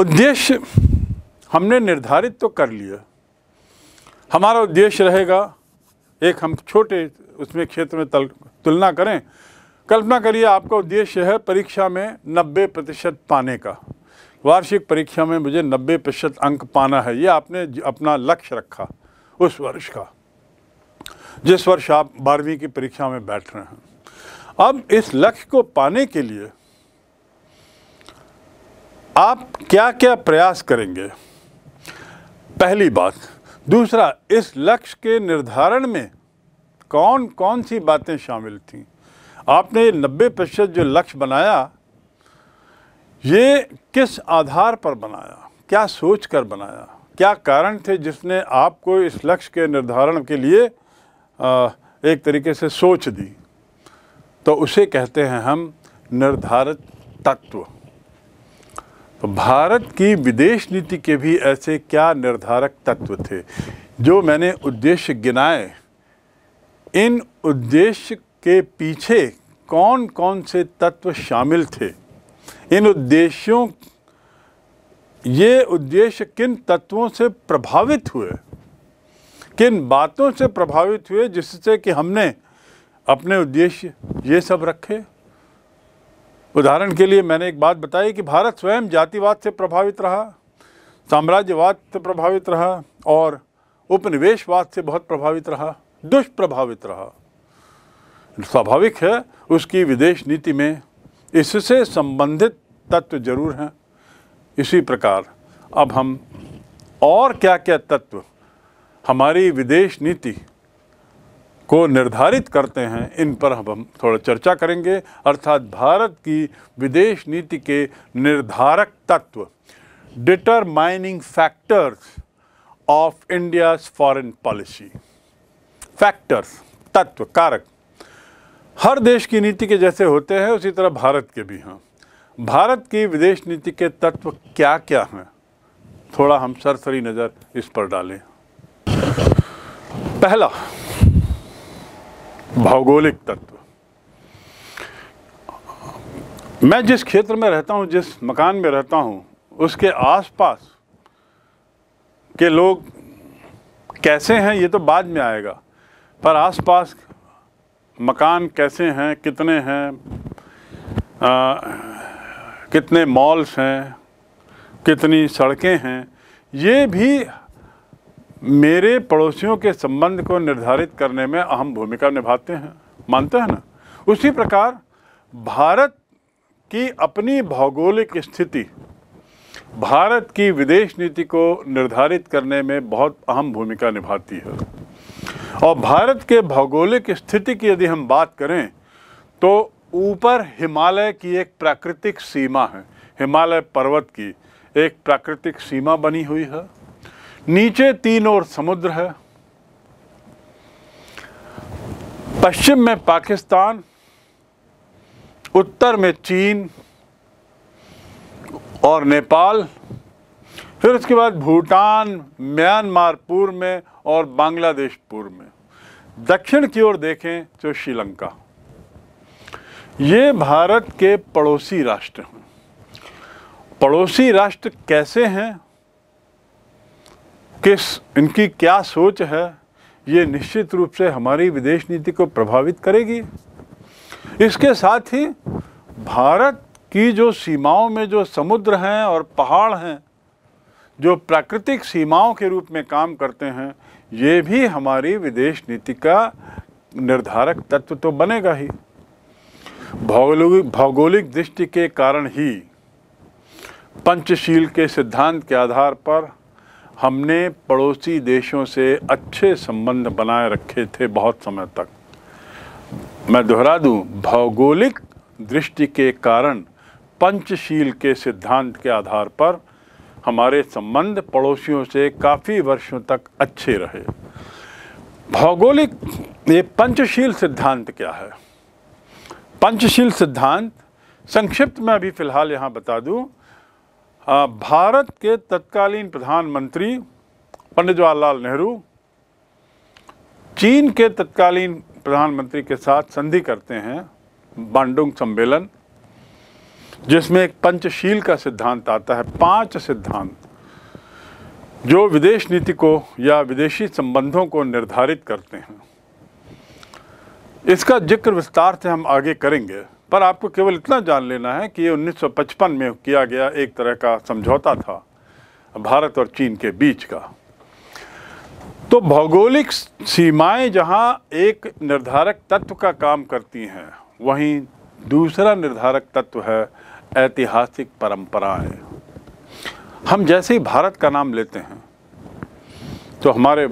उद्देश्य हमने निर्धारित तो कर लिया हमारा उद्देश्य रहेगा एक हम छोटे उसमें क्षेत्र में तल, तुलना करें कल्पना करिए आपका उद्देश्य है परीक्षा में 90 प्रतिशत पाने का वार्षिक परीक्षा में मुझे 90 प्रतिशत अंक पाना है ये आपने अपना लक्ष्य रखा उस वर्ष का जिस वर्ष आप बारहवीं की परीक्षा में बैठ रहे हैं अब इस लक्ष्य को पाने के लिए आप क्या क्या प्रयास करेंगे पहली बात दूसरा इस लक्ष्य के निर्धारण में कौन कौन सी बातें शामिल थीं आपने नब्बे प्रतिशत जो लक्ष्य बनाया ये किस आधार पर बनाया क्या सोच कर बनाया क्या कारण थे जिसने आपको इस लक्ष्य के निर्धारण के लिए आ, एक तरीके से सोच दी तो उसे कहते हैं हम निर्धारित तत्व भारत की विदेश नीति के भी ऐसे क्या निर्धारक तत्व थे जो मैंने उद्देश्य गिनाए इन उद्देश्य के पीछे कौन कौन से तत्व शामिल थे इन उद्देश्यों ये उद्देश्य किन तत्वों से प्रभावित हुए किन बातों से प्रभावित हुए जिससे कि हमने अपने उद्देश्य ये सब रखे उदाहरण के लिए मैंने एक बात बताई कि भारत स्वयं जातिवाद से प्रभावित रहा साम्राज्यवाद से प्रभावित रहा और उपनिवेशवाद से बहुत प्रभावित रहा दुष्प्रभावित रहा स्वाभाविक है उसकी विदेश नीति में इससे संबंधित तत्व जरूर हैं इसी प्रकार अब हम और क्या क्या तत्व हमारी विदेश नीति को निर्धारित करते हैं इन पर हम थोड़ा चर्चा करेंगे अर्थात भारत की विदेश नीति के निर्धारक तत्व determining factors of India's foreign policy factors तत्व कारक हर देश की नीति के जैसे होते हैं उसी तरह भारत के भी हैं भारत की विदेश नीति के तत्व क्या क्या हैं थोड़ा हम सरसरी नज़र इस पर डालें पहला भौगोलिक तत्व मैं जिस क्षेत्र में रहता हूँ जिस मकान में रहता हूँ उसके आसपास के लोग कैसे हैं ये तो बाद में आएगा पर आसपास मकान कैसे हैं कितने हैं कितने मॉल्स हैं कितनी सड़कें हैं ये भी मेरे पड़ोसियों के संबंध को निर्धारित करने में अहम भूमिका निभाते हैं मानते हैं ना उसी प्रकार भारत की अपनी भौगोलिक स्थिति भारत की विदेश नीति को निर्धारित करने में बहुत अहम भूमिका निभाती है और भारत के भौगोलिक स्थिति की यदि हम बात करें तो ऊपर हिमालय की एक प्राकृतिक सीमा है हिमालय पर्वत की एक प्राकृतिक सीमा बनी हुई है नीचे तीन और समुद्र है पश्चिम में पाकिस्तान उत्तर में चीन और नेपाल फिर उसके बाद भूटान म्यांमार पूर्व में और बांग्लादेश पूर्व में दक्षिण की ओर देखें तो श्रीलंका ये भारत के पड़ोसी राष्ट्र हैं पड़ोसी राष्ट्र कैसे हैं किस इनकी क्या सोच है ये निश्चित रूप से हमारी विदेश नीति को प्रभावित करेगी इसके साथ ही भारत की जो सीमाओं में जो समुद्र हैं और पहाड़ हैं जो प्राकृतिक सीमाओं के रूप में काम करते हैं ये भी हमारी विदेश नीति का निर्धारक तत्व तो बनेगा ही भौगोलिक भौगोलिक दृष्टि के कारण ही पंचशील के सिद्धांत के आधार पर हमने पड़ोसी देशों से अच्छे संबंध बनाए रखे थे बहुत समय तक मैं दोहरा दूं भौगोलिक दृष्टि के कारण पंचशील के सिद्धांत के आधार पर हमारे संबंध पड़ोसियों से काफ़ी वर्षों तक अच्छे रहे भौगोलिक ये पंचशील सिद्धांत क्या है पंचशील सिद्धांत संक्षिप्त में अभी फ़िलहाल यहाँ बता दूँ भारत के तत्कालीन प्रधानमंत्री पंडित जवाहरलाल नेहरू चीन के तत्कालीन प्रधानमंत्री के साथ संधि करते हैं बांडुंग सम्मेलन जिसमें एक पंचशील का सिद्धांत आता है पांच सिद्धांत जो विदेश नीति को या विदेशी संबंधों को निर्धारित करते हैं इसका जिक्र विस्तार से हम आगे करेंगे पर आपको केवल इतना जान लेना है कि ये 1955 में किया गया एक तरह का समझौता था भारत और चीन के बीच का तो भौगोलिक सीमाएं जहां एक निर्धारक तत्व का काम करती हैं वहीं दूसरा निर्धारक तत्व है ऐतिहासिक परंपराएं हम जैसे ही भारत का नाम लेते हैं तो हमारे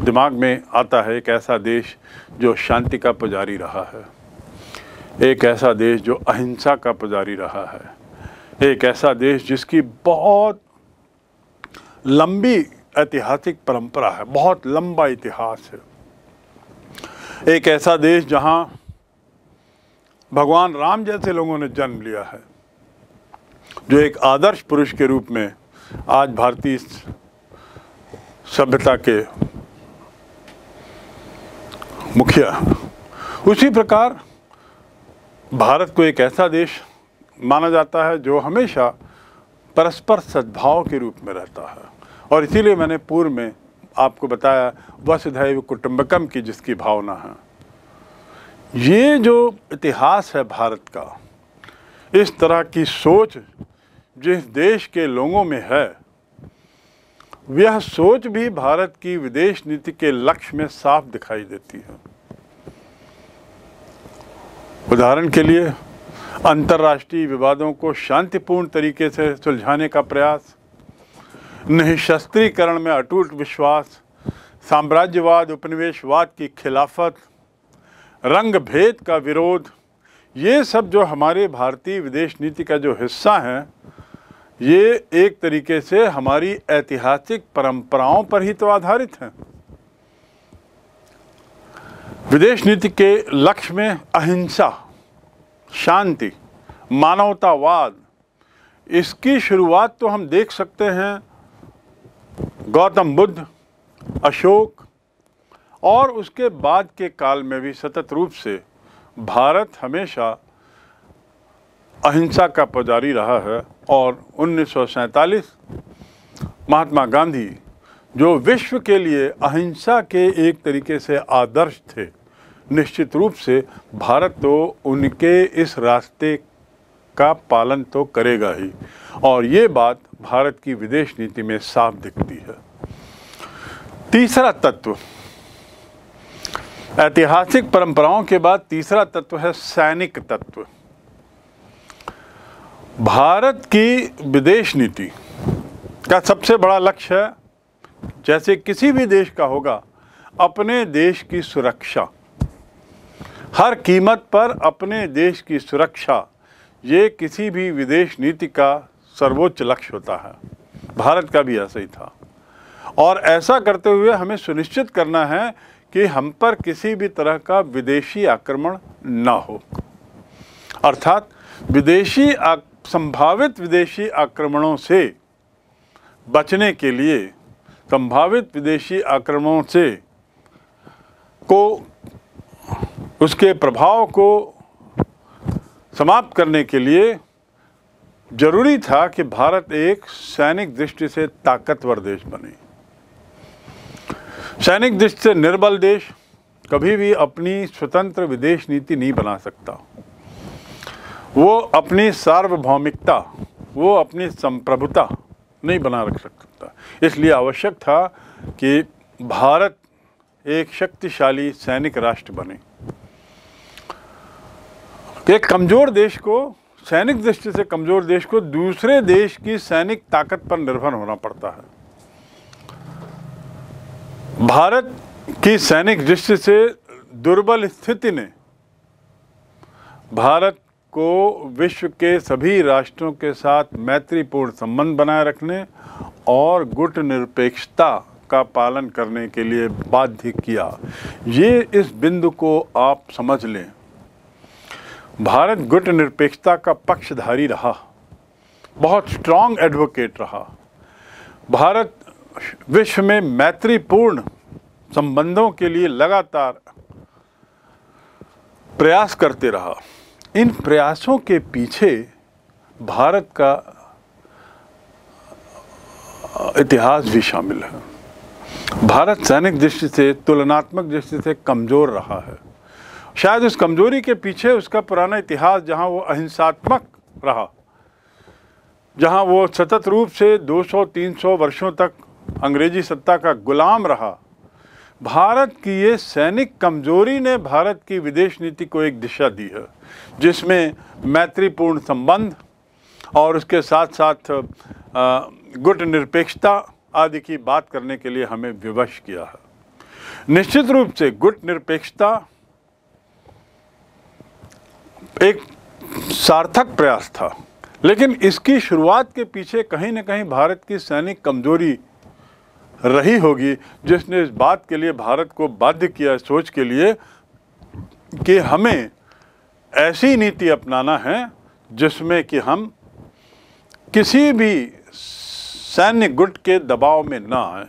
दिमाग में आता है एक ऐसा देश जो शांति का पुजारी रहा है एक ऐसा देश जो अहिंसा का पुजारी रहा है एक ऐसा देश जिसकी बहुत लंबी ऐतिहासिक परंपरा है बहुत लंबा इतिहास है एक ऐसा देश जहां भगवान राम जैसे लोगों ने जन्म लिया है जो एक आदर्श पुरुष के रूप में आज भारतीय सभ्यता के मुखिया उसी प्रकार भारत को एक ऐसा देश माना जाता है जो हमेशा परस्पर सद्भाव के रूप में रहता है और इसीलिए मैंने पूर्व में आपको बताया वसुधैव कुटुम्बकम की जिसकी भावना है ये जो इतिहास है भारत का इस तरह की सोच जिस देश के लोगों में है यह सोच भी भारत की विदेश नीति के लक्ष्य में साफ दिखाई देती है उदाहरण के लिए अंतर्राष्ट्रीय विवादों को शांतिपूर्ण तरीके से सुलझाने का प्रयास निःशस्त्रीकरण में अटूट विश्वास साम्राज्यवाद उपनिवेशवाद की खिलाफत रंग भेद का विरोध ये सब जो हमारे भारतीय विदेश नीति का जो हिस्सा हैं ये एक तरीके से हमारी ऐतिहासिक परंपराओं पर ही तो आधारित हैं विदेश नीति के लक्ष्य में अहिंसा शांति मानवतावाद इसकी शुरुआत तो हम देख सकते हैं गौतम बुद्ध अशोक और उसके बाद के काल में भी सतत रूप से भारत हमेशा अहिंसा का पुजारी रहा है और उन्नीस महात्मा गांधी जो विश्व के लिए अहिंसा के एक तरीके से आदर्श थे निश्चित रूप से भारत तो उनके इस रास्ते का पालन तो करेगा ही और ये बात भारत की विदेश नीति में साफ दिखती है तीसरा तत्व ऐतिहासिक परंपराओं के बाद तीसरा तत्व है सैनिक तत्व भारत की विदेश नीति का सबसे बड़ा लक्ष्य है जैसे किसी भी देश का होगा अपने देश की सुरक्षा हर कीमत पर अपने देश की सुरक्षा ये किसी भी विदेश नीति का सर्वोच्च लक्ष्य होता है भारत का भी ऐसा ही था और ऐसा करते हुए हमें सुनिश्चित करना है कि हम पर किसी भी तरह का विदेशी आक्रमण ना हो अर्थात विदेशी संभावित विदेशी आक्रमणों से बचने के लिए संभावित विदेशी आक्रमणों से को उसके प्रभाव को समाप्त करने के लिए जरूरी था कि भारत एक सैनिक दृष्टि से ताकतवर देश बने सैनिक दृष्टि से निर्बल देश कभी भी अपनी स्वतंत्र विदेश नीति नहीं बना सकता वो अपनी सार्वभौमिकता वो अपनी संप्रभुता नहीं बना रख सकता इसलिए आवश्यक था कि भारत एक शक्तिशाली सैनिक राष्ट्र बने एक कमज़ोर देश को सैनिक दृष्टि से कमज़ोर देश को दूसरे देश की सैनिक ताकत पर निर्भर होना पड़ता है भारत की सैनिक दृष्टि से दुर्बल स्थिति ने भारत को विश्व के सभी राष्ट्रों के साथ मैत्रीपूर्ण संबंध बनाए रखने और गुट निरपेक्षता का पालन करने के लिए बाध्य किया ये इस बिंदु को आप समझ लें भारत गुट निरपेक्षता का पक्षधारी रहा बहुत स्ट्रांग एडवोकेट रहा भारत विश्व में मैत्रीपूर्ण संबंधों के लिए लगातार प्रयास करते रहा इन प्रयासों के पीछे भारत का इतिहास भी शामिल है भारत सैनिक दृष्टि से तुलनात्मक दृष्टि से कमज़ोर रहा है शायद उस कमज़ोरी के पीछे उसका पुराना इतिहास जहां वो अहिंसात्मक रहा जहां वो सतत रूप से 200-300 वर्षों तक अंग्रेजी सत्ता का गुलाम रहा भारत की ये सैनिक कमजोरी ने भारत की विदेश नीति को एक दिशा दी है जिसमें मैत्रीपूर्ण संबंध और उसके साथ साथ गुट निरपेक्षता आदि की बात करने के लिए हमें विवश किया है निश्चित रूप से गुट निरपेक्षता एक सार्थक प्रयास था लेकिन इसकी शुरुआत के पीछे कहीं ना कहीं भारत की सैनिक कमजोरी रही होगी जिसने इस बात के लिए भारत को बाध्य किया सोच के लिए कि हमें ऐसी नीति अपनाना है जिसमें कि हम किसी भी सैन्य गुट के दबाव में न आए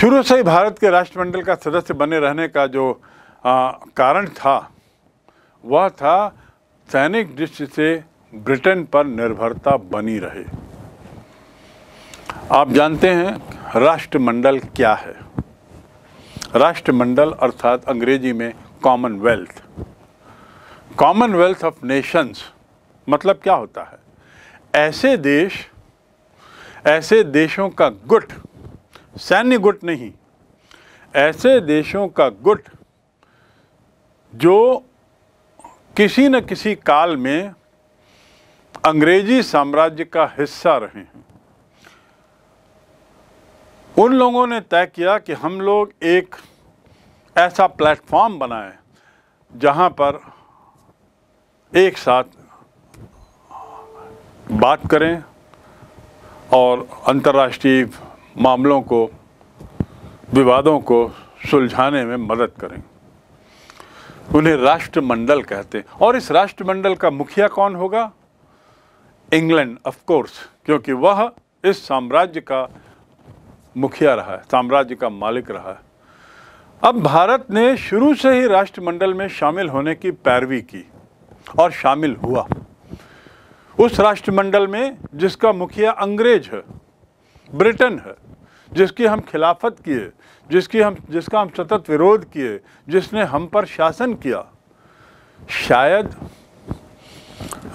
शुरू से ही भारत के राष्ट्रमंडल का सदस्य बने रहने का जो आ, कारण था वह था सैनिक दृष्टि से ब्रिटेन पर निर्भरता बनी रहे आप जानते हैं राष्ट्रमंडल क्या है राष्ट्रमंडल अर्थात अंग्रेजी में कॉमनवेल्थ कॉमनवेल्थ ऑफ नेशंस मतलब क्या होता है ऐसे देश ऐसे देशों का गुट सैन्य गुट नहीं ऐसे देशों का गुट जो किसी न किसी काल में अंग्रेजी साम्राज्य का हिस्सा रहे हैं उन लोगों ने तय किया कि हम लोग एक ऐसा प्लेटफॉर्म बनाए जहां पर एक साथ बात करें और अंतर्राष्ट्रीय मामलों को विवादों को सुलझाने में मदद करें उन्हें राष्ट्रमंडल कहते हैं और इस राष्ट्रमंडल का मुखिया कौन होगा इंग्लैंड ऑफ कोर्स क्योंकि वह इस साम्राज्य का मुखिया रहा है साम्राज्य का मालिक रहा है अब भारत ने शुरू से ही राष्ट्रमंडल में शामिल होने की पैरवी की और शामिल हुआ उस राष्ट्रमंडल में जिसका मुखिया अंग्रेज है ब्रिटेन है जिसकी हम खिलाफत किए जिसकी हम जिसका हम सतत विरोध किए जिसने हम पर शासन किया शायद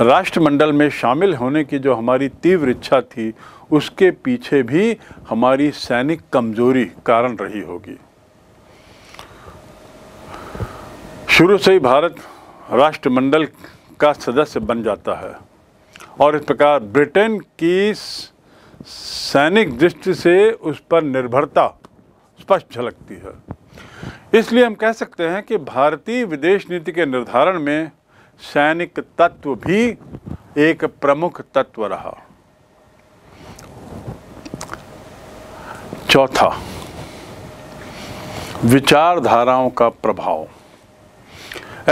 राष्ट्रमंडल में शामिल होने की जो हमारी तीव्र इच्छा थी उसके पीछे भी हमारी सैनिक कमजोरी कारण रही होगी शुरू से ही भारत राष्ट्रमंडल का सदस्य बन जाता है और इस प्रकार ब्रिटेन की सैनिक दृष्टि से उस पर निर्भरता स्पष्ट झलकती है इसलिए हम कह सकते हैं कि भारतीय विदेश नीति के निर्धारण में सैनिक तत्व भी एक प्रमुख तत्व रहा चौथा विचारधाराओं का प्रभाव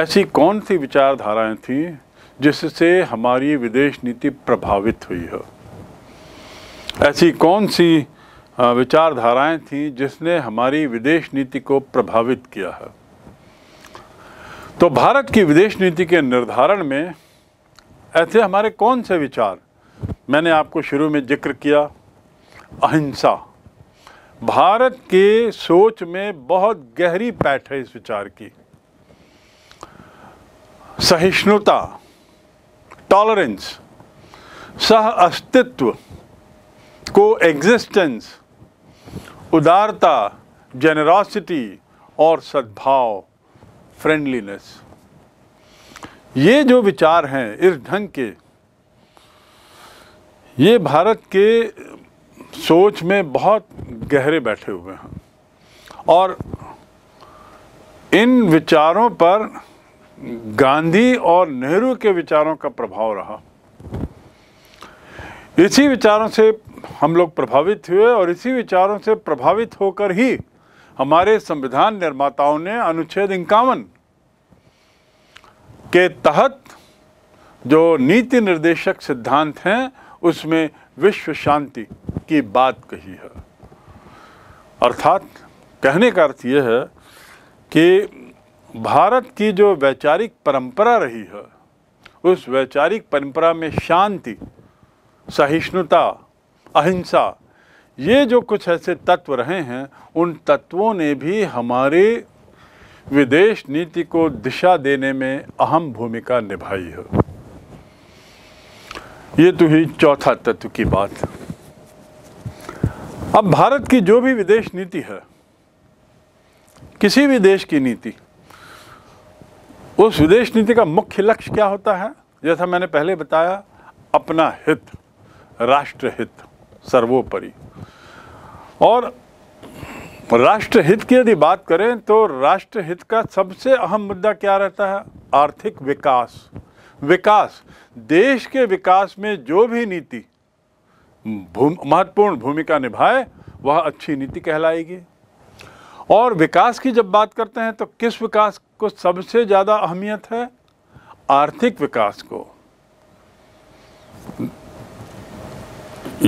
ऐसी कौन सी विचारधाराएं थीं जिससे हमारी विदेश नीति प्रभावित हुई हो ऐसी कौन सी विचारधाराएं थी जिसने हमारी विदेश नीति को प्रभावित किया है तो भारत की विदेश नीति के निर्धारण में ऐसे हमारे कौन से विचार मैंने आपको शुरू में जिक्र किया अहिंसा भारत के सोच में बहुत गहरी पैठ है इस विचार की सहिष्णुता टॉलरेंस सह अस्तित्व को एग्जिस्टेंस उदारता जेनरॉसिटी और सद्भाव फ्रेंडलीनेस ये जो विचार हैं इस ढंग के ये भारत के सोच में बहुत गहरे बैठे हुए हैं और इन विचारों पर गांधी और नेहरू के विचारों का प्रभाव रहा इसी विचारों से हम लोग प्रभावित हुए और इसी विचारों से प्रभावित होकर ही हमारे संविधान निर्माताओं ने अनुच्छेद इक्यावन के तहत जो नीति निर्देशक सिद्धांत हैं उसमें विश्व शांति की बात कही है अर्थात कहने का अर्थ यह है कि भारत की जो वैचारिक परंपरा रही है उस वैचारिक परंपरा में शांति सहिष्णुता अहिंसा ये जो कुछ ऐसे तत्व रहे हैं उन तत्वों ने भी हमारे विदेश नीति को दिशा देने में अहम भूमिका निभाई है ये तो ही चौथा तत्व की बात अब भारत की जो भी विदेश नीति है किसी भी देश की नीति उस विदेश नीति का मुख्य लक्ष्य क्या होता है जैसा मैंने पहले बताया अपना हित राष्ट्र हित सर्वोपरि और राष्ट्रहित की यदि बात करें तो राष्ट्रहित का सबसे अहम मुद्दा क्या रहता है आर्थिक विकास विकास देश के विकास में जो भी नीति भूम, महत्वपूर्ण भूमिका निभाए वह अच्छी नीति कहलाएगी और विकास की जब बात करते हैं तो किस विकास को सबसे ज़्यादा अहमियत है आर्थिक विकास को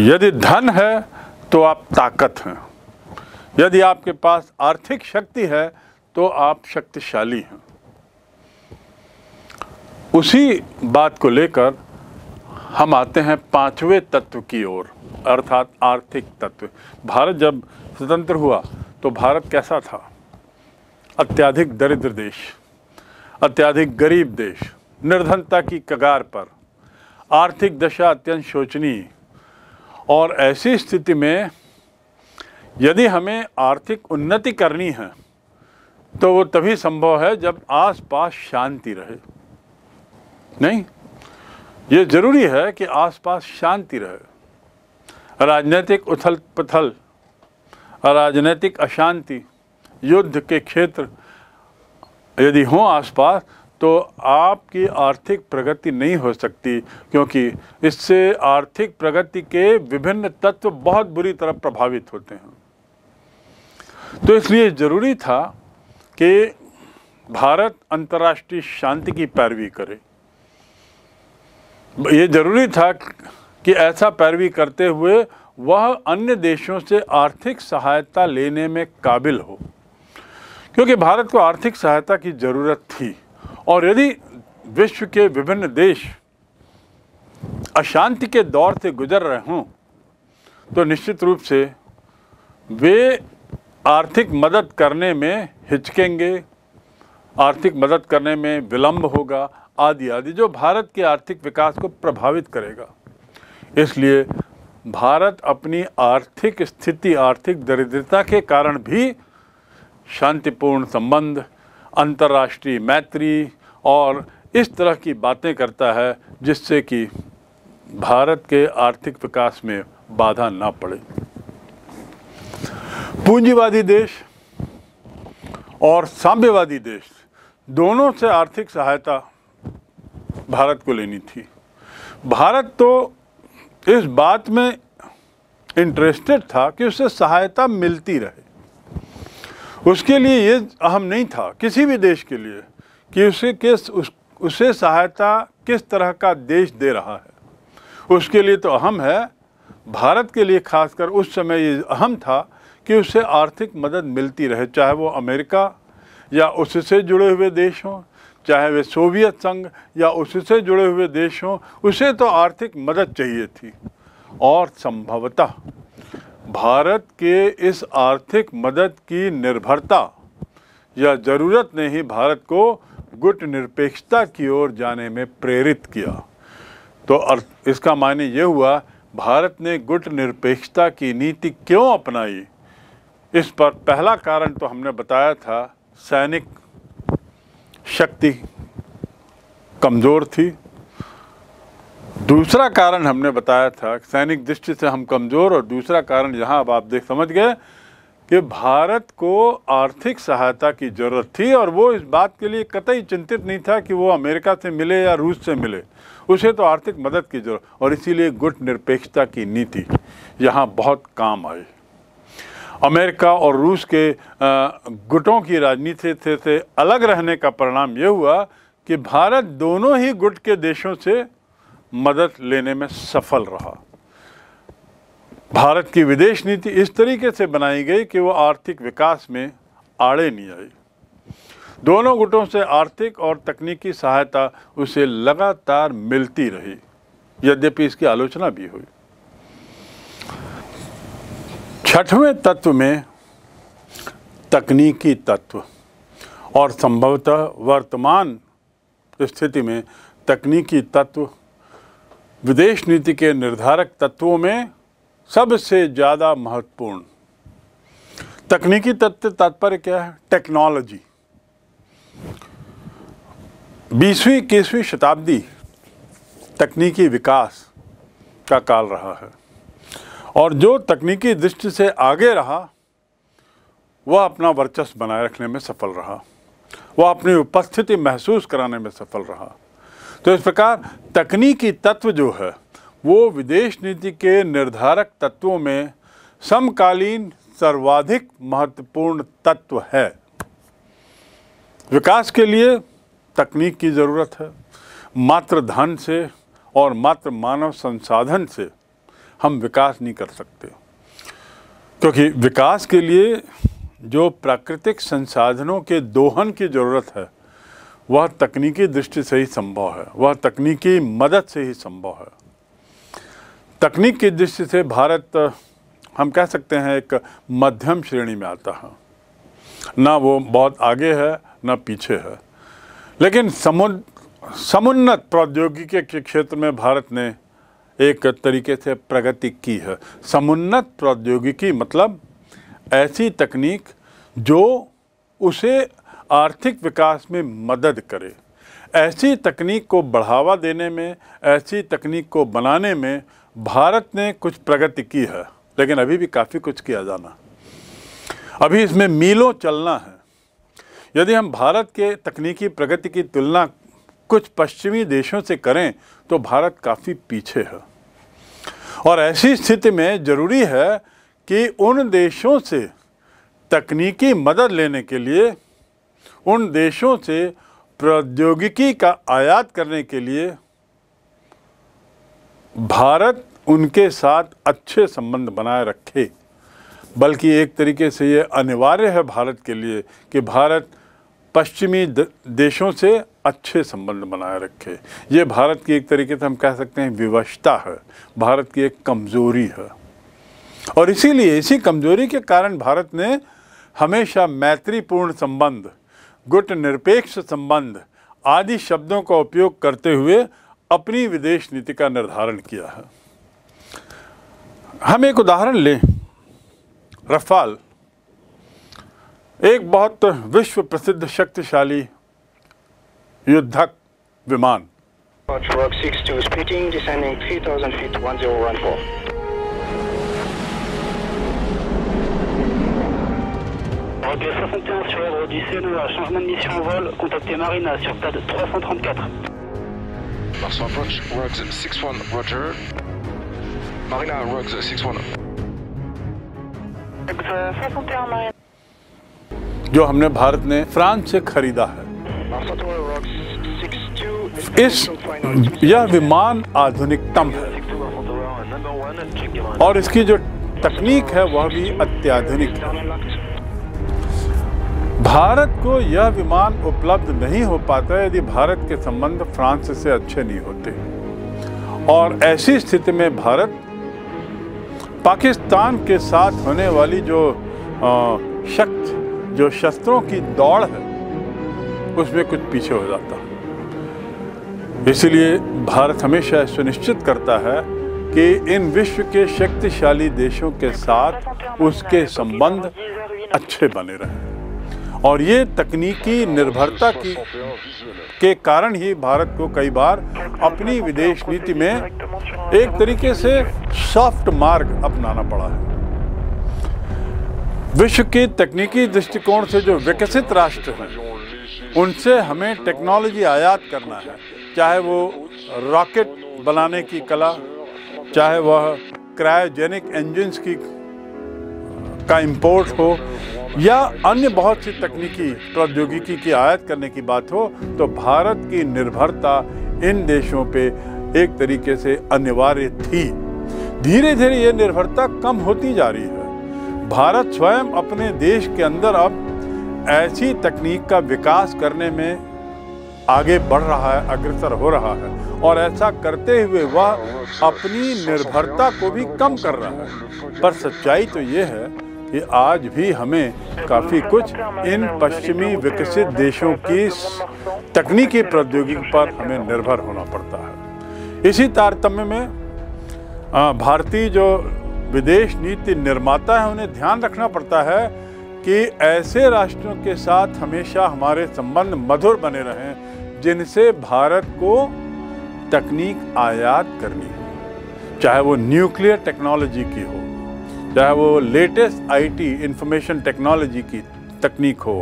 यदि धन है तो आप ताकत हैं यदि आपके पास आर्थिक शक्ति है तो आप शक्तिशाली हैं उसी बात को लेकर हम आते हैं पांचवें तत्व की ओर अर्थात आर्थिक तत्व भारत जब स्वतंत्र हुआ तो भारत कैसा था अत्याधिक दरिद्र देश अत्याधिक गरीब देश निर्धनता की कगार पर आर्थिक दशा अत्यंत शोचनीय और ऐसी स्थिति में यदि हमें आर्थिक उन्नति करनी है तो वो तभी संभव है जब आसपास शांति रहे नहीं ये ज़रूरी है कि आसपास शांति रहे राजनीतिक उथल पथल राजनीतिक अशांति युद्ध के क्षेत्र यदि हों आसपास तो आपकी आर्थिक प्रगति नहीं हो सकती क्योंकि इससे आर्थिक प्रगति के विभिन्न तत्व बहुत बुरी तरह प्रभावित होते हैं तो इसलिए ज़रूरी था कि भारत अंतर्राष्ट्रीय शांति की पैरवी करे ये ज़रूरी था कि ऐसा पैरवी करते हुए वह अन्य देशों से आर्थिक सहायता लेने में काबिल हो क्योंकि भारत को आर्थिक सहायता की ज़रूरत थी और यदि विश्व के विभिन्न देश अशांति के दौर से गुजर रहे हों तो निश्चित रूप से वे आर्थिक मदद करने में हिचकेंगे आर्थिक मदद करने में विलंब होगा आदि आदि जो भारत के आर्थिक विकास को प्रभावित करेगा इसलिए भारत अपनी आर्थिक स्थिति आर्थिक दरिद्रता के कारण भी शांतिपूर्ण संबंध अंतर्राष्ट्रीय मैत्री और इस तरह की बातें करता है जिससे कि भारत के आर्थिक विकास में बाधा ना पड़े पूंजीवादी देश और साम्यवादी देश दोनों से आर्थिक सहायता भारत को लेनी थी भारत तो इस बात में इंटरेस्टेड था कि उससे सहायता मिलती रहे उसके लिए ये अहम नहीं था किसी भी देश के लिए कि उसे किस उस, उसे सहायता किस तरह का देश दे रहा है उसके लिए तो अहम है भारत के लिए खासकर उस समय ये अहम था कि उसे आर्थिक मदद मिलती रहे चाहे वो अमेरिका या उससे जुड़े हुए देश हों चाहे वे सोवियत संघ या उससे जुड़े हुए देश हों उसे तो आर्थिक मदद चाहिए थी और संभवतः भारत के इस आर्थिक मदद की निर्भरता या ज़रूरत ने ही भारत को गुट निरपेक्षता की ओर जाने में प्रेरित किया तो अर्थ इसका मायने ये हुआ भारत ने गुट निरपेक्षता की नीति क्यों अपनाई इस पर पहला कारण तो हमने बताया था सैनिक शक्ति कमज़ोर थी दूसरा कारण हमने बताया था सैनिक दृष्टि से हम कमज़ोर और दूसरा कारण यहाँ अब आप देख समझ गए कि भारत को आर्थिक सहायता की ज़रूरत थी और वो इस बात के लिए कतई चिंतित नहीं था कि वो अमेरिका से मिले या रूस से मिले उसे तो आर्थिक मदद की ज़रूरत और इसीलिए गुट निरपेक्षता की नीति यहाँ बहुत काम आई अमेरिका और रूस के गुटों की राजनीति से, से अलग रहने का परिणाम ये हुआ कि भारत दोनों ही गुट के देशों से मदद लेने में सफल रहा भारत की विदेश नीति इस तरीके से बनाई गई कि वो आर्थिक विकास में आड़े नहीं आई दोनों गुटों से आर्थिक और तकनीकी सहायता उसे लगातार मिलती रही यद्यपि इसकी आलोचना भी हुई छठवें तत्व में तकनीकी तत्व और संभवतः वर्तमान स्थिति में तकनीकी तत्व विदेश नीति के निर्धारक तत्वों में सबसे ज़्यादा महत्वपूर्ण तकनीकी तत्व तात्पर्य क्या है टेक्नोलॉजी बीसवीं इक्कीसवीं शताब्दी तकनीकी विकास का काल रहा है और जो तकनीकी दृष्टि से आगे रहा वह अपना वर्चस्व बनाए रखने में सफल रहा वह अपनी उपस्थिति महसूस कराने में सफल रहा तो इस प्रकार तकनीकी तत्व जो है वो विदेश नीति के निर्धारक तत्वों में समकालीन सर्वाधिक महत्वपूर्ण तत्व है विकास के लिए तकनीक की ज़रूरत है मात्र धन से और मात्र मानव संसाधन से हम विकास नहीं कर सकते क्योंकि विकास के लिए जो प्राकृतिक संसाधनों के दोहन की ज़रूरत है वह तकनीकी दृष्टि से ही संभव है वह तकनीकी मदद से ही संभव है तकनीक की दृष्टि से भारत हम कह सकते हैं एक मध्यम श्रेणी में आता है ना वो बहुत आगे है ना पीछे है लेकिन समुन्नत प्रौद्योगिकी के क्षेत्र में भारत ने एक तरीके से प्रगति की है समुन्नत प्रौद्योगिकी मतलब ऐसी तकनीक जो उसे आर्थिक विकास में मदद करे ऐसी तकनीक को बढ़ावा देने में ऐसी तकनीक को बनाने में भारत ने कुछ प्रगति की है लेकिन अभी भी काफ़ी कुछ किया जाना अभी इसमें मीलों चलना है यदि हम भारत के तकनीकी प्रगति की तुलना कुछ पश्चिमी देशों से करें तो भारत काफ़ी पीछे है और ऐसी स्थिति में ज़रूरी है कि उन देशों से तकनीकी मदद लेने के लिए उन देशों से प्रौद्योगिकी का आयात करने के लिए भारत उनके साथ अच्छे संबंध बनाए रखे बल्कि एक तरीके से ये अनिवार्य है भारत के लिए कि भारत पश्चिमी देशों से अच्छे संबंध बनाए रखे ये भारत की एक तरीके से हम कह सकते हैं विवशता है भारत की एक कमज़ोरी है और इसीलिए इसी कमज़ोरी के कारण भारत ने हमेशा मैत्रीपूर्ण संबंध गुट निरपेक्ष संबंध आदि शब्दों का उपयोग करते हुए अपनी विदेश नीति का निर्धारण किया है हम एक उदाहरण लें रफाल एक बहुत विश्व प्रसिद्ध शक्तिशाली युद्धक विमान Roger 61 sur Odyssey, nous changement de mission en vol, contactez Marina sur TAD 334. Marcel approach, Rogs 61 Roger. Marina Rugs 61. Rogs 61 Marina. जो हमने भारत ने फ्रांस से खरीदा है इस यह विमान आधुनिकतम है और इसकी जो तकनीक है वह भी अत्याधुनिक है भारत को यह विमान उपलब्ध नहीं हो पाता यदि भारत के संबंध फ्रांस से अच्छे नहीं होते और ऐसी स्थिति में भारत पाकिस्तान के साथ होने वाली जो शक्ति जो शस्त्रों की दौड़ है उसमें कुछ पीछे हो जाता इसलिए भारत हमेशा सुनिश्चित करता है कि इन विश्व के शक्तिशाली देशों के साथ उसके संबंध अच्छे बने रहें और ये तकनीकी निर्भरता की के कारण ही भारत को कई बार अपनी विदेश नीति में एक तरीके से सॉफ्ट मार्ग अपनाना पड़ा है विश्व की तकनीकी दृष्टिकोण से जो विकसित राष्ट्र हैं उनसे हमें टेक्नोलॉजी आयात करना है चाहे वो रॉकेट बनाने की कला चाहे वह क्रायोजेनिक इंजन्स की का इम्पोर्ट हो या अन्य बहुत सी तकनीकी प्रौद्योगिकी की आयात करने की बात हो तो भारत की निर्भरता इन देशों पे एक तरीके से अनिवार्य थी धीरे धीरे ये निर्भरता कम होती जा रही है भारत स्वयं अपने देश के अंदर अब ऐसी तकनीक का विकास करने में आगे बढ़ रहा है अग्रसर हो रहा है और ऐसा करते हुए वह अपनी निर्भरता को भी कम कर रहा है पर सच्चाई तो ये है कि आज भी हमें काफ़ी कुछ इन पश्चिमी विकसित देशों की तकनीकी प्रौद्योगिकी पर हमें निर्भर होना पड़ता है इसी तारतम्य में भारतीय जो विदेश नीति निर्माता है उन्हें ध्यान रखना पड़ता है कि ऐसे राष्ट्रों के साथ हमेशा हमारे संबंध मधुर बने रहें जिनसे भारत को तकनीक आयात करनी हो चाहे वो न्यूक्लियर टेक्नोलॉजी की हो चाहे वो लेटेस्ट आईटी इंफॉर्मेशन टेक्नोलॉजी की तकनीक हो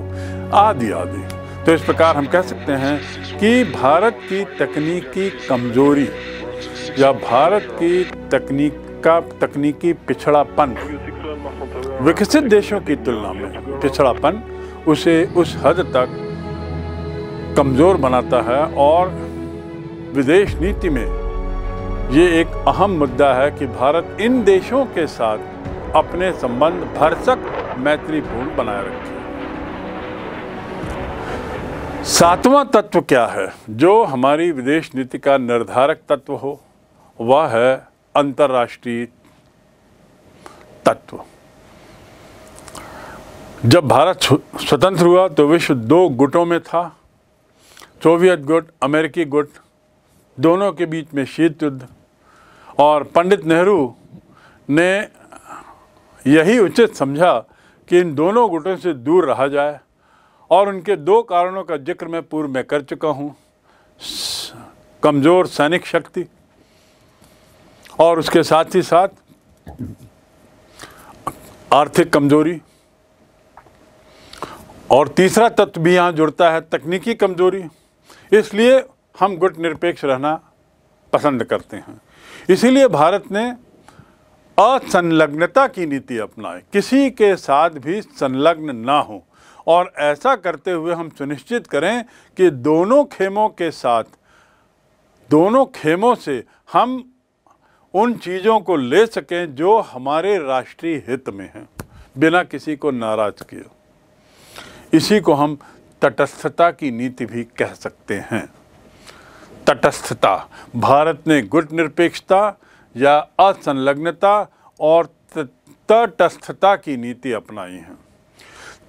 आदि आदि तो इस प्रकार हम कह सकते हैं कि भारत की तकनीकी कमजोरी या भारत की तकनीक का तकनीकी पिछड़ापन विकसित देशों की तुलना में पिछड़ापन उसे उस हद तक कमज़ोर बनाता है और विदेश नीति में ये एक अहम मुद्दा है कि भारत इन देशों के साथ अपने संबंध भरसक मैत्रीपूर्ण बनाए रखे सातवां तत्व क्या है जो हमारी विदेश नीति का निर्धारक तत्व हो वह है अंतर्राष्ट्रीय तत्व जब भारत स्वतंत्र हुआ तो विश्व दो गुटों में था सोवियत गुट अमेरिकी गुट दोनों के बीच में शीत युद्ध और पंडित नेहरू ने यही उचित समझा कि इन दोनों गुटों से दूर रहा जाए और उनके दो कारणों का जिक्र मैं पूर्व में कर चुका हूँ कमज़ोर सैनिक शक्ति और उसके साथ ही साथ आर्थिक कमजोरी और तीसरा तत्व भी यहाँ जुड़ता है तकनीकी कमजोरी इसलिए हम गुट निरपेक्ष रहना पसंद करते हैं इसीलिए भारत ने असंलग्नता की नीति अपनाए किसी के साथ भी संलग्न ना हो और ऐसा करते हुए हम सुनिश्चित करें कि दोनों खेमों के साथ दोनों खेमों से हम उन चीज़ों को ले सकें जो हमारे राष्ट्रीय हित में हैं बिना किसी को नाराज किए इसी को हम तटस्थता की नीति भी कह सकते हैं तटस्थता भारत ने गुट निरपेक्षता या असंलग्नता और तटस्थता की नीति अपनाई है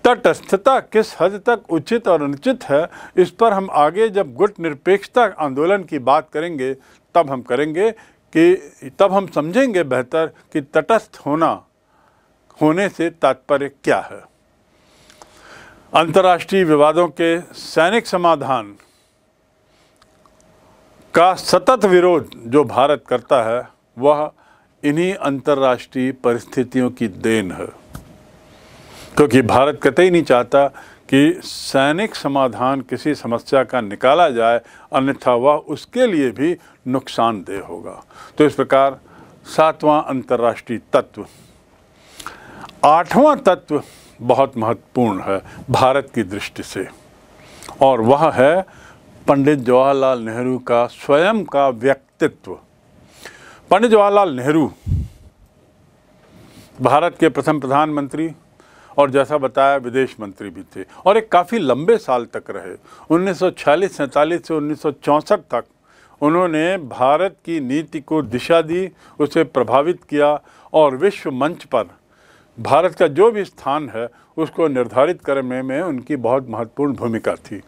तटस्थता किस हद तक उचित और अनुचित है इस पर हम आगे जब गुट निरपेक्षता आंदोलन की बात करेंगे तब हम करेंगे कि तब हम समझेंगे बेहतर कि तटस्थ होना होने से तात्पर्य क्या है अंतर्राष्ट्रीय विवादों के सैनिक समाधान का सतत विरोध जो भारत करता है वह इन्हीं अंतर्राष्ट्रीय परिस्थितियों की देन है क्योंकि भारत कतई नहीं चाहता कि सैनिक समाधान किसी समस्या का निकाला जाए अन्यथा वह उसके लिए भी नुकसानदेह होगा तो इस प्रकार सातवां अंतर्राष्ट्रीय तत्व आठवां तत्व बहुत महत्वपूर्ण है भारत की दृष्टि से और वह है पंडित जवाहरलाल नेहरू का स्वयं का व्यक्तित्व पंडित जवाहरलाल नेहरू भारत के प्रथम प्रधानमंत्री और जैसा बताया विदेश मंत्री भी थे और एक काफ़ी लंबे साल तक रहे उन्नीस सौ से उन्नीस तक उन्होंने भारत की नीति को दिशा दी उसे प्रभावित किया और विश्व मंच पर भारत का जो भी स्थान है उसको निर्धारित करने में उनकी बहुत महत्वपूर्ण भूमिका थी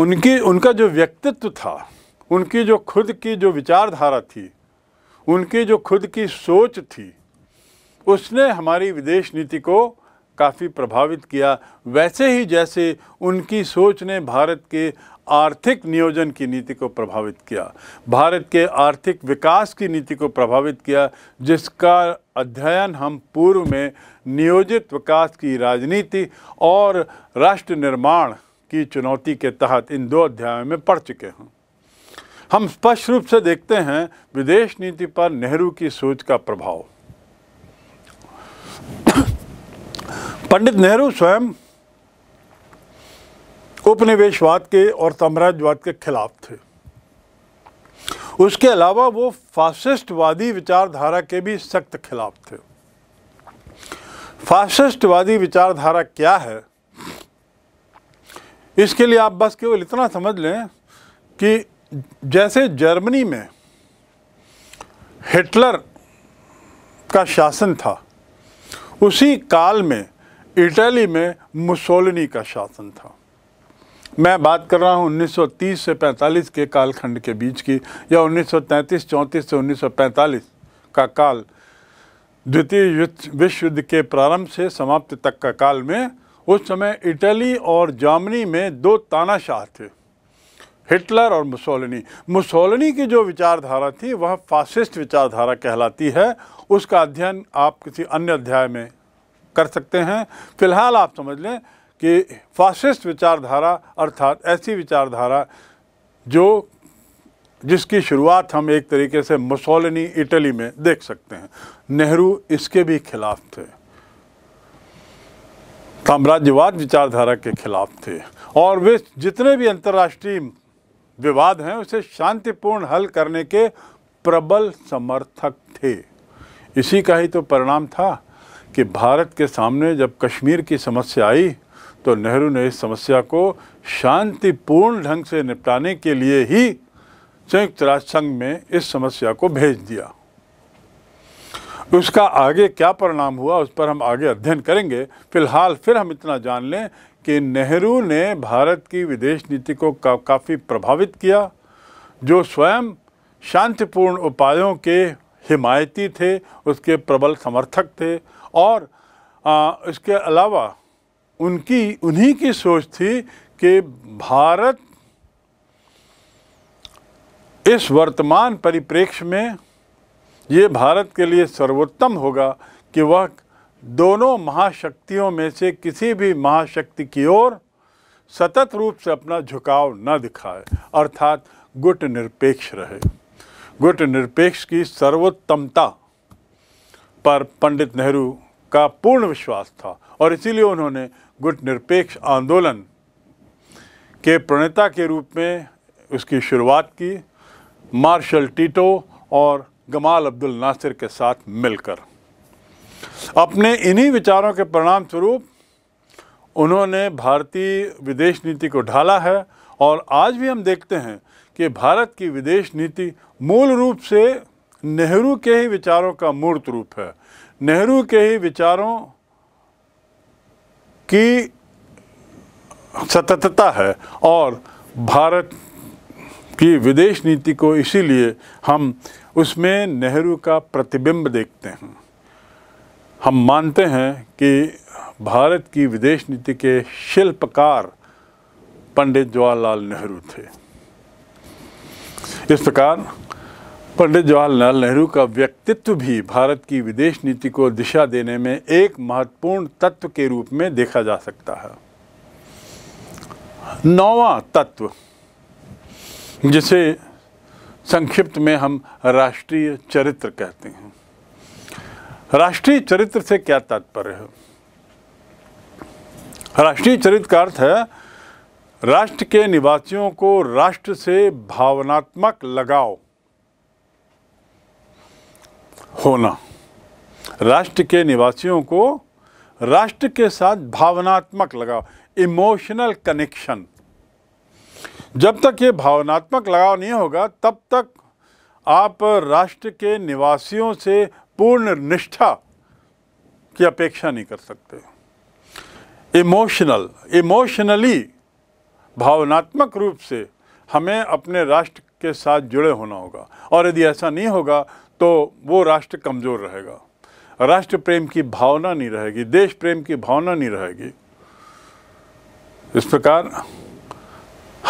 उनकी उनका जो व्यक्तित्व था उनकी जो खुद की जो विचारधारा थी उनकी जो खुद की सोच थी उसने हमारी विदेश नीति को काफ़ी प्रभावित किया वैसे ही जैसे उनकी सोच ने भारत के आर्थिक नियोजन की नीति को प्रभावित किया भारत के आर्थिक विकास की नीति को प्रभावित किया जिसका अध्ययन हम पूर्व में नियोजित विकास की राजनीति और राष्ट्र निर्माण की चुनौती के तहत इन दो अध्यायों में पढ़ चुके हैं हम स्पष्ट रूप से देखते हैं विदेश नीति पर नेहरू की सोच का प्रभाव पंडित नेहरू स्वयं उपनिवेशवाद के और साम्राज्यवाद के खिलाफ थे उसके अलावा वो फासिस्टवादी विचारधारा के भी सख्त खिलाफ थे फासिस्टवादी विचारधारा क्या है इसके लिए आप बस केवल इतना समझ लें कि जैसे जर्मनी में हिटलर का शासन था उसी काल में इटली में मुसोलिनी का शासन था मैं बात कर रहा हूँ 1930 से 45 के कालखंड के बीच की या 1933 34 से 1945 का काल द्वितीय विश्व युद्ध के प्रारंभ से समाप्त तक का काल में उस समय इटली और जर्मनी में दो तानाशाह थे हिटलर और मुसोलिनी मुसोलिनी की जो विचारधारा थी वह फासिस्ट विचारधारा कहलाती है उसका अध्ययन आप किसी अन्य अध्याय में कर सकते हैं फिलहाल आप समझ लें कि फासिस्ट विचारधारा अर्थात ऐसी विचारधारा जो जिसकी शुरुआत हम एक तरीके से मुसोलिनी इटली में देख सकते हैं नेहरू इसके भी खिलाफ थे साम्राज्यवाद विचारधारा के खिलाफ थे और वे जितने भी अंतर्राष्ट्रीय विवाद हैं उसे शांतिपूर्ण हल करने के प्रबल समर्थक थे इसी का ही तो परिणाम था कि भारत के सामने जब कश्मीर की समस्या आई तो नेहरू ने इस समस्या को शांतिपूर्ण ढंग से निपटाने के लिए ही संयुक्त राष्ट्र संघ में इस समस्या को भेज दिया उसका आगे क्या परिणाम हुआ उस पर हम आगे अध्ययन करेंगे फिलहाल फिर हम इतना जान लें कि नेहरू ने भारत की विदेश नीति को का, काफ़ी प्रभावित किया जो स्वयं शांतिपूर्ण उपायों के हिमायती थे उसके प्रबल समर्थक थे और आ, इसके अलावा उनकी उन्हीं की सोच थी कि भारत इस वर्तमान परिप्रेक्ष्य में ये भारत के लिए सर्वोत्तम होगा कि वह दोनों महाशक्तियों में से किसी भी महाशक्ति की ओर सतत रूप से अपना झुकाव न दिखाए अर्थात गुट निरपेक्ष रहे गुट निरपेक्ष की सर्वोत्तमता पर पंडित नेहरू का पूर्ण विश्वास था और इसीलिए उन्होंने गुट निरपेक्ष आंदोलन के प्रणेता के रूप में उसकी शुरुआत की मार्शल टीटो और गमाल अब्दुल नासिर के साथ मिलकर अपने इन्हीं विचारों के परिणाम स्वरूप उन्होंने भारतीय विदेश नीति को ढाला है और आज भी हम देखते हैं कि भारत की विदेश नीति मूल रूप से नेहरू के ही विचारों का मूर्त रूप है नेहरू के ही विचारों की सततता है और भारत की विदेश नीति को इसीलिए हम उसमें नेहरू का प्रतिबिंब देखते हैं हम मानते हैं कि भारत की विदेश नीति के शिल्पकार पंडित जवाहरलाल नेहरू थे इस प्रकार पंडित जवाहरलाल नेहरू का व्यक्तित्व भी भारत की विदेश नीति को दिशा देने में एक महत्वपूर्ण तत्व के रूप में देखा जा सकता है नौवा तत्व जिसे संक्षिप्त में हम राष्ट्रीय चरित्र कहते हैं राष्ट्रीय चरित्र से क्या तात्पर्य है राष्ट्रीय चरित्र का अर्थ है राष्ट्र के निवासियों को राष्ट्र से भावनात्मक लगाव होना राष्ट्र के निवासियों को राष्ट्र के साथ भावनात्मक लगाव इमोशनल कनेक्शन जब तक ये भावनात्मक लगाव नहीं होगा तब तक आप राष्ट्र के निवासियों से पूर्ण निष्ठा की अपेक्षा नहीं कर सकते इमोशनल इमोशनली भावनात्मक रूप से हमें अपने राष्ट्र के साथ जुड़े होना होगा और यदि ऐसा नहीं होगा तो वो राष्ट्र कमज़ोर रहेगा राष्ट्र प्रेम की भावना नहीं रहेगी देश प्रेम की भावना नहीं रहेगी इस प्रकार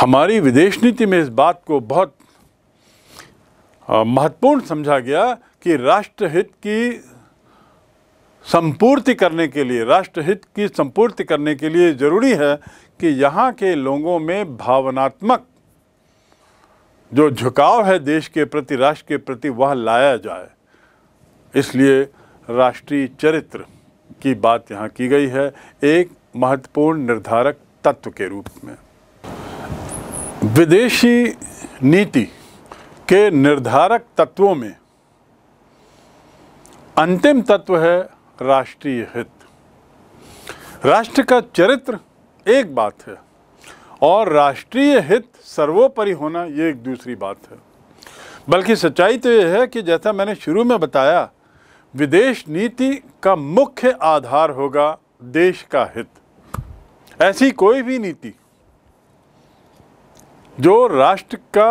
हमारी विदेश नीति में इस बात को बहुत महत्वपूर्ण समझा गया कि राष्ट्रहित की संपूर्ति करने के लिए राष्ट्रहित की संपूर्ति करने के लिए ज़रूरी है कि यहाँ के लोगों में भावनात्मक जो झुकाव है देश के प्रति राष्ट्र के प्रति वह लाया जाए इसलिए राष्ट्रीय चरित्र की बात यहाँ की गई है एक महत्वपूर्ण निर्धारक तत्व के रूप में विदेशी नीति के निर्धारक तत्वों में अंतिम तत्व है राष्ट्रीय हित राष्ट्र का चरित्र एक बात है और राष्ट्रीय हित सर्वोपरि होना ये एक दूसरी बात है बल्कि सच्चाई तो यह है कि जैसा मैंने शुरू में बताया विदेश नीति का मुख्य आधार होगा देश का हित ऐसी कोई भी नीति जो राष्ट्र का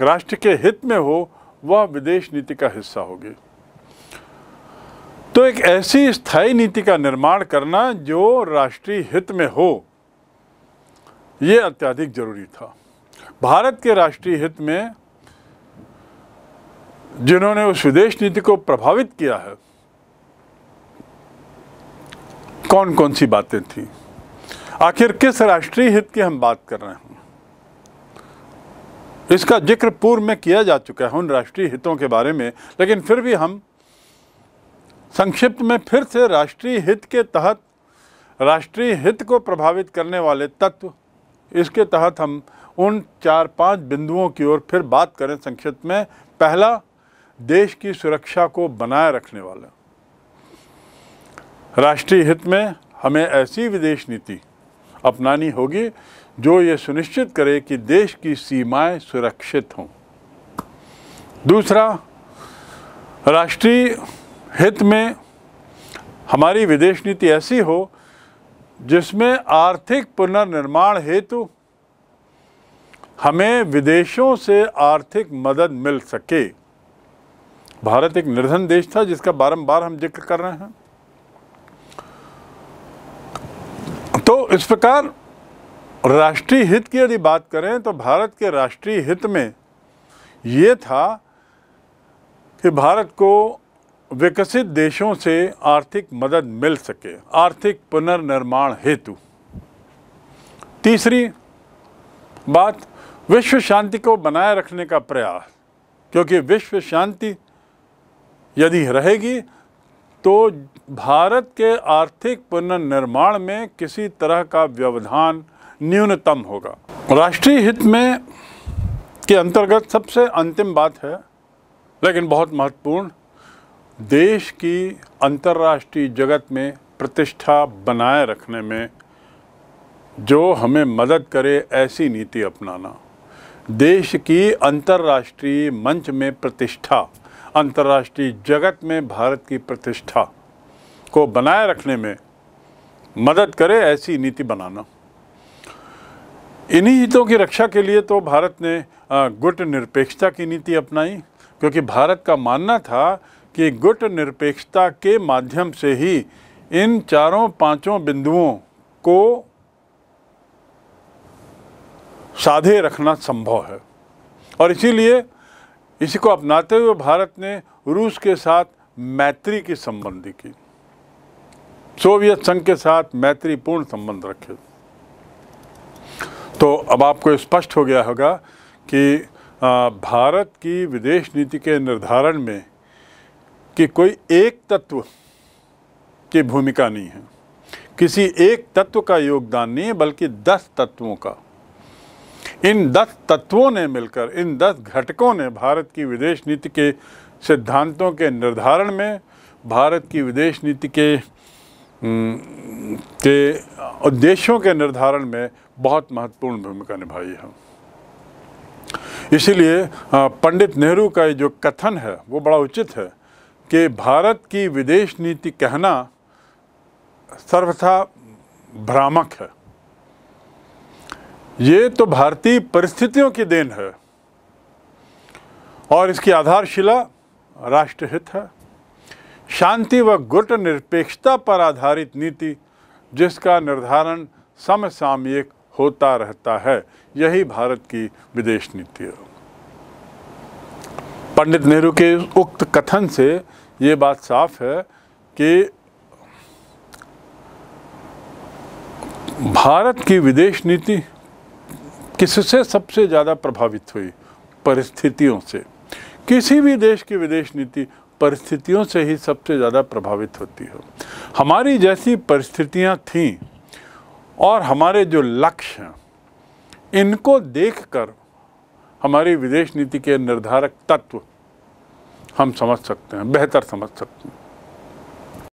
राष्ट्र के हित में हो वह विदेश नीति का हिस्सा होगी तो एक ऐसी स्थायी नीति का निर्माण करना जो राष्ट्रीय हित में हो यह अत्यधिक जरूरी था भारत के राष्ट्रीय हित में जिन्होंने उस विदेश नीति को प्रभावित किया है कौन कौन सी बातें थी आखिर किस राष्ट्रीय हित की हम बात कर रहे हैं इसका जिक्र पूर्व में किया जा चुका है उन राष्ट्रीय हितों के बारे में लेकिन फिर भी हम संक्षिप्त में फिर से राष्ट्रीय हित के तहत राष्ट्रीय हित को प्रभावित करने वाले तत्व इसके तहत हम उन चार पांच बिंदुओं की ओर फिर बात करें संक्षिप्त में पहला देश की सुरक्षा को बनाए रखने वाला राष्ट्रीय हित में हमें ऐसी विदेश नीति अपनानी होगी जो ये सुनिश्चित करे कि देश की सीमाएं सुरक्षित हों दूसरा राष्ट्रीय हित में हमारी विदेश नीति ऐसी हो जिसमें आर्थिक पुनर्निर्माण हेतु हमें विदेशों से आर्थिक मदद मिल सके भारत एक निर्धन देश था जिसका बारंबार हम जिक्र कर रहे हैं तो इस प्रकार राष्ट्रीय हित की यदि बात करें तो भारत के राष्ट्रीय हित में ये था कि भारत को विकसित देशों से आर्थिक मदद मिल सके आर्थिक पुनर्निर्माण हेतु तीसरी बात विश्व शांति को बनाए रखने का प्रयास क्योंकि विश्व शांति यदि रहेगी तो भारत के आर्थिक पुनर्निर्माण में किसी तरह का व्यवधान न्यूनतम होगा राष्ट्रीय हित में के अंतर्गत सबसे अंतिम बात है लेकिन बहुत महत्वपूर्ण देश की अंतर्राष्ट्रीय जगत में प्रतिष्ठा बनाए रखने में जो हमें मदद करे ऐसी नीति अपनाना देश की अंतर्राष्ट्रीय मंच में प्रतिष्ठा अंतर्राष्ट्रीय जगत में भारत की प्रतिष्ठा को बनाए रखने में मदद करे ऐसी नीति बनाना इन्हीं हितों की रक्षा के लिए तो भारत ने गुट निरपेक्षता की नीति अपनाई क्योंकि भारत का मानना था कि गुट निरपेक्षता के माध्यम से ही इन चारों पांचों बिंदुओं को साधे रखना संभव है और इसीलिए इसी को अपनाते हुए भारत ने रूस के साथ मैत्री की संबंधी की सोवियत संघ के साथ मैत्रीपूर्ण संबंध रखे तो अब आपको स्पष्ट हो गया होगा कि भारत की विदेश नीति के निर्धारण में कि कोई एक तत्व की भूमिका नहीं है किसी एक तत्व का योगदान नहीं है बल्कि दस तत्वों का इन दस तत्वों ने मिलकर इन दस घटकों ने भारत की विदेश नीति के सिद्धांतों के निर्धारण में भारत की विदेश नीति के के उद्देश्यों के निर्धारण में बहुत महत्वपूर्ण भूमिका निभाई है इसीलिए पंडित नेहरू का ये जो कथन है वो बड़ा उचित है कि भारत की विदेश नीति कहना सर्वथा भ्रामक है ये तो भारतीय परिस्थितियों की देन है और इसकी आधारशिला राष्ट्रहित है शांति व गुट निरपेक्षता पर आधारित नीति जिसका निर्धारण समसामयिक होता रहता है यही भारत की विदेश नीति है पंडित नेहरू के उक्त कथन से ये बात साफ है कि भारत की विदेश नीति किससे सबसे ज़्यादा प्रभावित हुई परिस्थितियों से किसी भी देश की विदेश नीति परिस्थितियों से ही सबसे ज़्यादा प्रभावित होती है हमारी जैसी परिस्थितियाँ थीं और हमारे जो लक्ष्य हैं इनको देखकर हमारी विदेश नीति के निर्धारक तत्व हम समझ सकते हैं बेहतर समझ सकते हैं